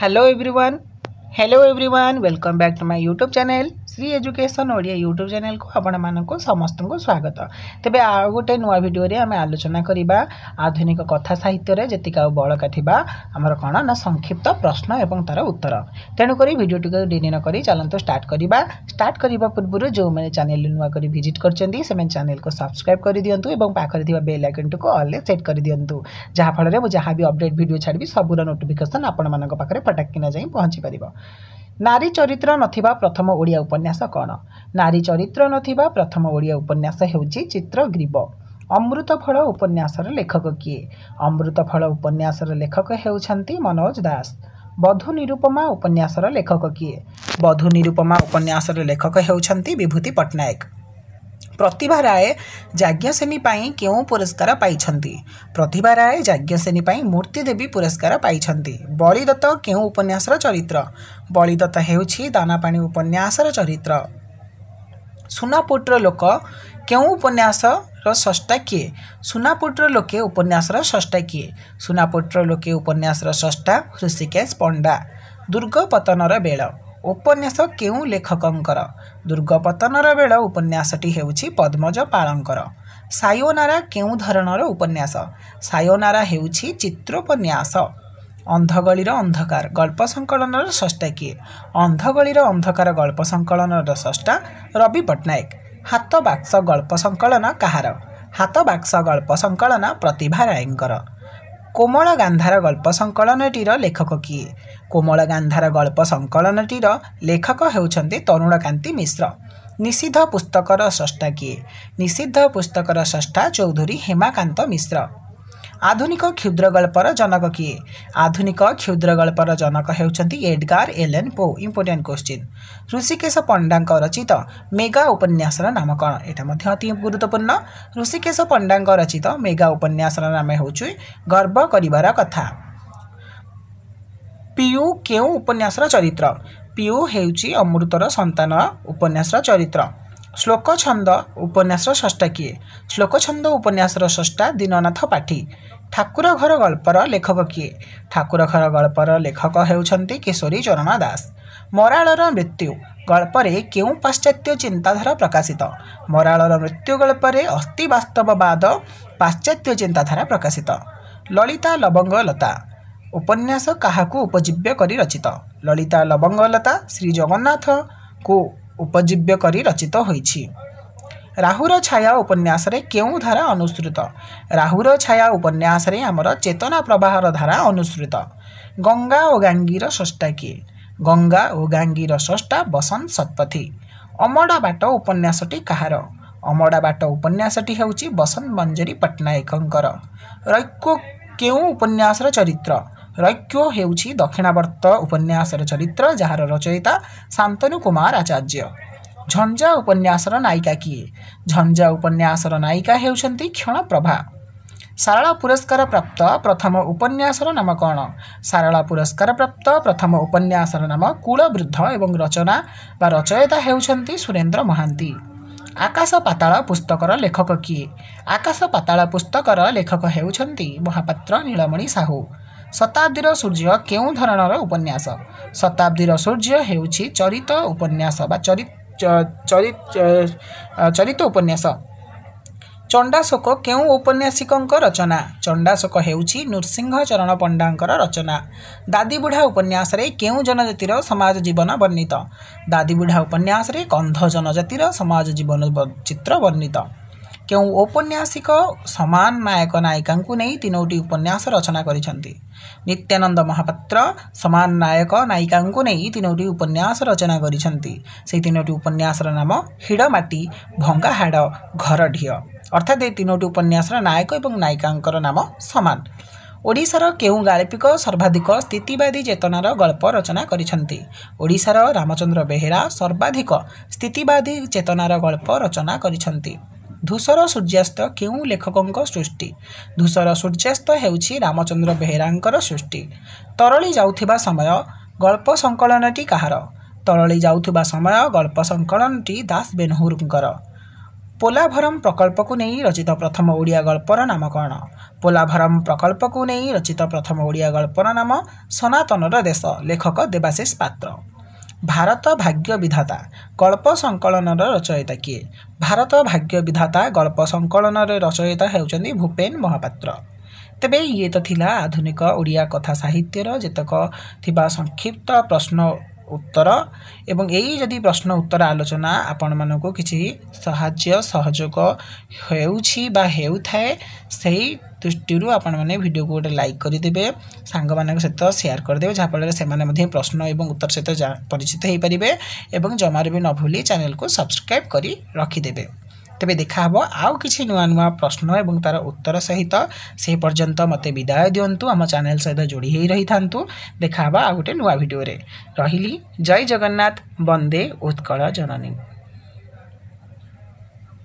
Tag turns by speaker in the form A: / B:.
A: hello everyone hello everyone welcome back to my youtube channel Shri education Odia YouTube ଚ୍ୟାନେଲ୍କୁ ଆପଣମାନଙ୍କୁ ସମସ୍ତଙ୍କୁ ସ୍ୱାଗତ ତେବେ ଆଉ ଗୋଟେ ନୂଆ ଭିଡ଼ିଓରେ ଆମେ ଆଲୋଚନା କରିବା ଆଧୁନିକ କଥା ସାହିତ୍ୟରେ ଯେତିକି ଆଉ ବଳକା ଥିବା ଆମର କ'ଣ ନା ସଂକ୍ଷିପ୍ତ ପ୍ରଶ୍ନ ଏବଂ ତା'ର ଉତ୍ତର ତେଣୁକରି ଭିଡ଼ିଓଟିକୁ ଡେରି ନ କରି ଚାଲନ୍ତୁ ଷ୍ଟାର୍ଟ କରିବା ଷ୍ଟାର୍ଟ କରିବା ପୂର୍ବରୁ ଯେଉଁମାନେ ଚ୍ୟାନେଲ୍ ନୂଆ କରି ଭିଜିଟ୍ କରିଛନ୍ତି ସେମାନେ ଚ୍ୟାନେଲ୍କୁ ସବସ୍କ୍ରାଇବ୍ କରିଦିଅନ୍ତୁ ଏବଂ ପାଖରେ ଥିବା ବେଲ୍ ଆଇକନ୍ଟିକୁ ଅଲ୍ରେ ସେଟ୍ କରିଦିଅନ୍ତୁ ଯାହାଫଳରେ ମୁଁ ଯାହା ବି ଅପଡ଼େଟ୍ ଭିଡ଼ିଓ ଛାଡ଼ିବି ସବୁର ନୋଟିଫିକେସନ୍ ଆପଣମାନଙ୍କ ପାଖରେ ଫଟାକିନା ଯାଇ ପହଞ୍ଚିପାରିବ ନାରୀ ଚରିତ୍ର ନଥିବା ପ୍ରଥମ ଓଡ଼ିଆ ଉପନ୍ୟାସ କ'ଣ ନାରୀ ଚରିତ୍ର ନଥିବା ପ୍ରଥମ ଓଡ଼ିଆ ଉପନ୍ୟାସ ହେଉଛି ଚିତ୍ରଗ୍ରୀବ ଅମୃତଫଳ ଉପନ୍ୟାସର ଲେଖକ କିଏ ଅମୃତଫଳ ଉପନ୍ୟାସର ଲେଖକ ହେଉଛନ୍ତି ମନୋଜ ଦାସ ବଧୁ ନିରୁପମା ଉପନ୍ୟାସର ଲେଖକ କିଏ ବଧୁ ନିରୁପମା ଉପନ୍ୟାସର ଲେଖକ ହେଉଛନ୍ତି ବିଭୂତି ପଟ୍ଟନାୟକ ପ୍ରତିଭା ରାୟ ଯାଜ୍ଞସେନୀ ପାଇଁ କେଉଁ ପୁରସ୍କାର ପାଇଛନ୍ତି ପ୍ରତିଭା ରାୟ ଯାଜ୍ଞସେନୀ ପାଇଁ ମୂର୍ତ୍ତି ଦେବୀ ପୁରସ୍କାର ପାଇଛନ୍ତି ବଳିଦତ୍ତ କେଉଁ ଉପନ୍ୟାସର ଚରିତ୍ର ବଳିଦତ୍ତ ହେଉଛି ଦାନାପାଣି ଉପନ୍ୟାସର ଚରିତ୍ର ସୁନାପୁଟର ଲୋକ କେଉଁ ଉପନ୍ୟାସର ସ୍ରଷ୍ଟା କିଏ ସୁନାପୁଟର ଲୋକେ ଉପନ୍ୟାସର ସ୍ରଷ୍ଟା କିଏ ସୁନାପୁଟର ଲୋକେ ଉପନ୍ୟାସର ସ୍ରଷ୍ଟା ହୃଷିକେଶ ପଣ୍ଡା ଦୁର୍ଗ ପତନର ବେଳ ଉପନ୍ୟାସ କେଉଁ ଲେଖକଙ୍କର ଦୁର୍ଗ ପତନର ବେଳ ଉପନ୍ୟାସଟି ହେଉଛି ପଦ୍ମଜ ପାଳଙ୍କର ସାୟୋନାରା କେଉଁ ଧରଣର ଉପନ୍ୟାସ ସାୟୋନାରା ହେଉଛି ଚିତ୍ରୋପନ୍ୟାସ ଅନ୍ଧଗଳିର ଅନ୍ଧକାର ଗଳ୍ପ ସଂକଳନର ଷଷ୍ଠା କିଏ ଅନ୍ଧଗଳିର ଅନ୍ଧକାର ଗଳ୍ପ ସଂକଳନର ଷଷ୍ଠା ରବି ପଟ୍ଟନାୟକ ହାତ ବାକ୍ସ ଗଳ୍ପ ସଂକଳନ କାହାର ହାତ ବାକ୍ସ ଗଳ୍ପ ସଂକଳନ ପ୍ରତିଭା ରାୟଙ୍କର कोमल गान्धार गल्प सङ्कलनटी लेखक किए कोमल गान्धार गल्प सङ्कलनटी लेखक हेर्छ कान्ति मिश्र निषिद्ध पुस्तक र सष्टा कि निषिद्ध पुस्तकर स्रष्टा चौधरी हेमाकान्त मिश्र ଆଧୁନିକ କ୍ଷୁଦ୍ର ଗଳ୍ପର ଜନକ କିଏ ଆଧୁନିକ କ୍ଷୁଦ୍ର ଗଳ୍ପର ଜନକ ହେଉଛନ୍ତି Edgar Allan Poe important question Rishikesh ପଣ୍ଡାଙ୍କ ରଚିତ ମେଗା ଉପନ୍ୟାସର ନାମ କ'ଣ ଏଇଟା ମଧ୍ୟ ଅତି ଗୁରୁତ୍ୱପୂର୍ଣ୍ଣ ଋଷିକେଶ ପଣ୍ଡାଙ୍କ ରଚିତ ମେଗା ଉପନ୍ୟାସର ନାମ ହେଉଛି ଗର୍ବ କରିବାର କଥା ପିୟୁ କେଉଁ ଉପନ୍ୟାସର ଚରିତ୍ର ପିୟୁ ହେଉଛି ଅମୃତର ସନ୍ତାନ ଉପନ୍ୟାସର ଚରିତ୍ର ଶ୍ଳୋକ ଛନ୍ଦ ଉପନ୍ୟାସ ଷଷ୍ଠା କିଏ ଶ୍ଲୋକ ଛନ୍ଦ ଉପନ୍ୟାସର ଷଷ୍ଠା ଦୀନନାଥ ପାଠୀ ଠାକୁର ଘର ଗଳ୍ପର ଲେଖକ କିଏ ଠାକୁର ଘର ଗଳ୍ପର ଲେଖକ ହେଉଛନ୍ତି କିଶୋରୀ ଚରଣ ଦାସ ମରାଳର ମୃତ୍ୟୁ ଗଳ୍ପରେ କେଉଁ ପାଶ୍ଚାତ୍ୟ ଚିନ୍ତାଧାରା ପ୍ରକାଶିତ ମରାଳର ମୃତ୍ୟୁ ଗଳ୍ପରେ ଅସ୍ଥି ବାସ୍ତବବାଦ ପାଶ୍ଚାତ୍ୟ ଚିନ୍ତାଧାରା ପ୍ରକାଶିତ ଲଳିତା ଲବଙ୍ଗ ଲତା ଉପନ୍ୟାସ କାହାକୁ ଉପଜୀବ୍ୟ କରି ରଚିତ ଲଳିତା ଲବଙ୍ଗ ଲତା ଶ୍ରୀ ଜଗନ୍ନାଥଙ୍କୁ ଉପଜୀବ୍ୟ କରି ରଚିତ ହୋଇଛି ରାହୁର ଛାୟା ଉପନ୍ୟାସରେ କେଉଁ ଧାରା ଅନୁସୃତ ରାହୁର ଛାୟା ଉପନ୍ୟାସରେ ଆମର ଚେତନା ପ୍ରବାହର ଧାରା ଅନୁସୃତ ଗଙ୍ଗା ଓ ଗାଙ୍ଗୀର ଷଷ୍ଠା କିଏ ଗଙ୍ଗା ଓ ଗାଙ୍ଗୀର ଷଷ୍ଠା ବସନ୍ତ ଶତପଥୀ ଅମଡ଼ା ବାଟ ଉପନ୍ୟାସଟି କାହାର ଅମଡ଼ା ବାଟ ଉପନ୍ୟାସଟି ହେଉଛି ବସନ୍ତ ମଞ୍ଜରୀ ପଟ୍ଟନାୟକଙ୍କର ରୈକ କେଉଁ ଉପନ୍ୟାସର ଚରିତ୍ର ରୈକ୍ୟ ହେଉଛି ଦକ୍ଷିଣାବର୍ତ୍ତ ଉପନ୍ୟାସର ଚରିତ୍ର ଯାହାର ରଚୟିତା ଶାନ୍ତନୁ କୁମାର ଆଚାର୍ଯ୍ୟ ଝଞ୍ଜା ଉପନ୍ୟାସର ନାୟିକା କିଏ ଝଞ୍ଜା ଉପନ୍ୟାସର ନାୟିକା ହେଉଛନ୍ତି କ୍ଷଣପ୍ରଭା ସାରଳା ପୁରସ୍କାର ପ୍ରାପ୍ତ ପ୍ରଥମ ଉପନ୍ୟାସର ନାମ କ'ଣ ସାରଳା ପୁରସ୍କାର ପ୍ରାପ୍ତ ପ୍ରଥମ ଉପନ୍ୟାସର ନାମ କୁଳବୃଦ୍ଧ ଏବଂ ରଚନା ବା ରଚୟିତା ହେଉଛନ୍ତି ସୁରେନ୍ଦ୍ର ମହାନ୍ତି ଆକାଶ ପାତାଳ ପୁସ୍ତକର ଲେଖକ କିଏ ଆକାଶ ପାତାଳ ପୁସ୍ତକର ଲେଖକ ହେଉଛନ୍ତି ମହାପାତ୍ର ନୀଳମଣି ସାହୁ शताब्दीर सूर्य केही धर उपन्यास शताब्दीर सूर्य हेर्छ चरित उपन्यास वा चरित चरित उपन्यास चण्डाशोक केही औपन्यासिक रचना चण्डाशोक नृसिंह चरण पण्डा रचना दादी बुढा उपन्यासले केही जनजातिर समाज जीवन वर्णित दादी बुढा उपन्यासले कन्ध जनजातिर समाज जीवन चित्र वर्णित କେଉଁ ଔପନ୍ୟାସିକ ସମାନ ନାୟକ ନାୟିକାଙ୍କୁ ନେଇ ତିନୋଟି ଉପନ୍ୟାସ ରଚନା କରିଛନ୍ତି ନିତ୍ୟାନନ୍ଦ ମହାପାତ୍ର ସମାନ ନାୟକ ନାୟିକାଙ୍କୁ ନେଇ ତିନୋଟି ଉପନ୍ୟାସ ରଚନା କରିଛନ୍ତି ସେହି ତିନୋଟି ଉପନ୍ୟାସର ନାମ ହିଡ଼ ମାଟି ଭଙ୍ଗା ହାଡ଼ ଢିଅ ଅର୍ଥାତ୍ ଏହି ତିନୋଟି ଉପନ୍ୟାସର ନାୟକ ଏବଂ ନାୟିକାଙ୍କର ନାମ ସମାନ ଓଡ଼ିଶାର କେଉଁ ଗାଳିପିକ ସର୍ବାଧିକ ସ୍ଥିତିବାଦୀ ଚେତନାର ଗଳ୍ପ ରଚନା କରିଛନ୍ତି ଓଡ଼ିଶାର ରାମଚନ୍ଦ୍ର ବେହେରା ସର୍ବାଧିକ ସ୍ଥିତିବାଦୀ ଚେତନାର ଗଳ୍ପ ରଚନା କରିଛନ୍ତି ଧୂସର ସୂର୍ଯ୍ୟାସ୍ତ କେଉଁ ଲେଖକଙ୍କ ସୃଷ୍ଟି ଧୂସର ସୂର୍ଯ୍ୟାସ୍ତ ହେଉଛି ରାମଚନ୍ଦ୍ର ବେହେରାଙ୍କର ସୃଷ୍ଟି ତରଳି ଯାଉଥିବା ସମୟ ଗଳ୍ପ ସଙ୍କଳନଟି କାହାର ତରଳି ଯାଉଥିବା ସମୟ ଗଳ୍ପ ସଙ୍କଳନଟି ଦାସ ବେନହୁରଙ୍କର ପୋଲାଭରମ୍ ପ୍ରକଳ୍ପକୁ ନେଇ ରଚିତ ପ୍ରଥମ ଓଡ଼ିଆ ଗଳ୍ପର ନାମ କ'ଣ ପୋଲାଭରମ୍ ପ୍ରକଳ୍ପକୁ ନେଇ ରଚିତ ପ୍ରଥମ ଓଡ଼ିଆ ଗଳ୍ପର ନାମ ସନାତନର ଦେଶ ଲେଖକ ଦେବାଶିଷ ପାତ୍ର ଭାରତ ଭାଗ୍ୟ ବିଧାତା ଗଳ୍ପ ସଂକଳନର ରଚୟିତା କିଏ ଭାରତ ଭାଗ୍ୟ ବିଧାତା ଗଳ୍ପ ସଂକଳନରେ ରଚୟିତା ହେଉଛନ୍ତି ଭୂପେନ ମହାପାତ୍ର ତେବେ ଇଏ ତ ଥିଲା ଆଧୁନିକ ଓଡ଼ିଆ କଥା ସାହିତ୍ୟର ଯେତେକ ଥିବା ସଂକ୍ଷିପ୍ତ ପ୍ରଶ୍ନ ଉତ୍ତର ଏବଂ ଏଇ ଯଦି ପ୍ରଶ୍ନ ଉତ୍ତର ଆଲୋଚନା ଆପଣମାନଙ୍କୁ କିଛି ସାହାଯ୍ୟ ସହଯୋଗ ହେଉଛି ବା ହେଉଥାଏ ସେଇ ଦୃଷ୍ଟିରୁ ଆପଣମାନେ ଭିଡ଼ିଓକୁ ଗୋଟେ ଲାଇକ୍ କରିଦେବେ ସାଙ୍ଗମାନଙ୍କ ସହିତ ସେୟାର କରିଦେବେ ଯାହାଫଳରେ ସେମାନେ ମଧ୍ୟ ପ୍ରଶ୍ନ ଏବଂ ଉତ୍ତର ସହିତ ପରିଚିତ ହୋଇପାରିବେ ଏବଂ ଜମାରୁ ବି ନ ଭୁଲି ଚ୍ୟାନେଲକୁ ସବସ୍କ୍ରାଇବ୍ କରି ରଖିଦେବେ ᱛᱮમે দেখাৱা আৰু কিছি নৱ নৱ প্ৰশ্ন আৰু তৰ উত্তৰ સહિત সেই পৰ্যন্ত মতে বিদায় দিওঁঁঁঁঁঁঁঁঁঁঁঁঁঁঁঁঁঁঁঁঁঁঁঁঁঁঁঁঁঁঁঁঁঁঁঁঁঁঁঁঁঁঁঁঁঁঁঁঁঁঁঁঁঁঁঁঁঁঁঁঁঁঁঁঁঁঁঁঁঁঁঁঁঁঁঁঁঁঁঁঁঁঁঁঁঁঁঁঁঁঁঁঁঁঁঁঁঁঁঁঁঁঁঁঁঁঁঁঁঁঁঁঁঁঁঁঁঁঁঁঁঁঁঁঁঁঁঁঁঁঁঁঁঁঁঁঁঁঁঁঁঁঁঁঁঁঁঁঁঁঁঁঁঁঁঁঁঁঁঁঁঁঁঁঁঁঁঁঁঁঁঁঁঁঁঁঁঁঁঁঁঁঁঁঁঁঁঁঁঁঁঁঁঁঁঁঁঁঁঁঁঁঁঁঁঁঁঁঁঁঁঁঁঁঁঁঁঁঁঁঁঁঁঁঁঁ